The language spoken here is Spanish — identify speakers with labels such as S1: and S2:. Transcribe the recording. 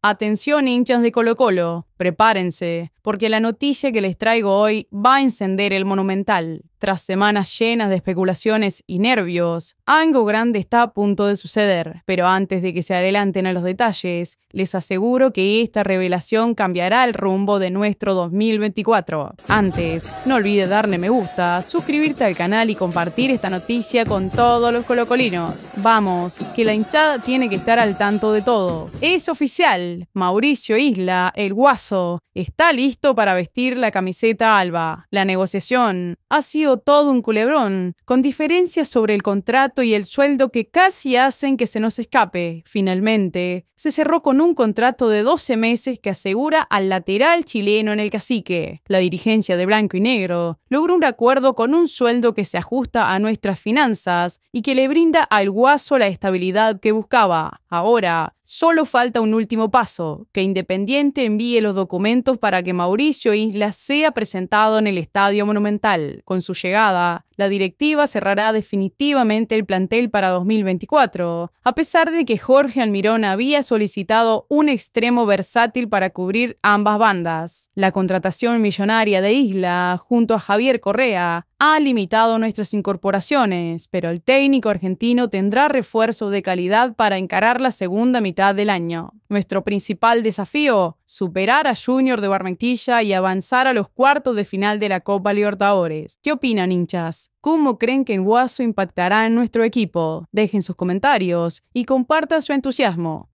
S1: Atención hinchas de Colo Colo prepárense, porque la noticia que les traigo hoy va a encender el monumental. Tras semanas llenas de especulaciones y nervios, algo grande está a punto de suceder, pero antes de que se adelanten a los detalles, les aseguro que esta revelación cambiará el rumbo de nuestro 2024. Antes, no olvides darle me gusta, suscribirte al canal y compartir esta noticia con todos los colocolinos. Vamos, que la hinchada tiene que estar al tanto de todo. Es oficial, Mauricio Isla, el guaso Está listo para vestir la camiseta alba. La negociación ha sido todo un culebrón, con diferencias sobre el contrato y el sueldo que casi hacen que se nos escape. Finalmente, se cerró con un contrato de 12 meses que asegura al lateral chileno en el cacique. La dirigencia de Blanco y Negro logró un acuerdo con un sueldo que se ajusta a nuestras finanzas y que le brinda al guaso la estabilidad que buscaba. Ahora, solo falta un último paso, que Independiente envíe los documentos para que Mauricio Islas sea presentado en el Estadio Monumental. Con su llegada, la directiva cerrará definitivamente el plantel para 2024, a pesar de que Jorge Almirón había solicitado un extremo versátil para cubrir ambas bandas. La contratación millonaria de Isla, junto a Javier Correa, ha limitado nuestras incorporaciones, pero el técnico argentino tendrá refuerzo de calidad para encarar la segunda mitad del año. Nuestro principal desafío, superar a Junior de Barmentilla y avanzar a los cuartos de final de la Copa Libertadores. ¿Qué opinan, hinchas? ¿Cómo creen que el Guaso impactará en nuestro equipo? Dejen sus comentarios y compartan su entusiasmo.